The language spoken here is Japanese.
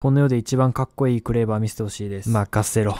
この世で一番かっこいいクレーバー見せてほしいです。任せろ。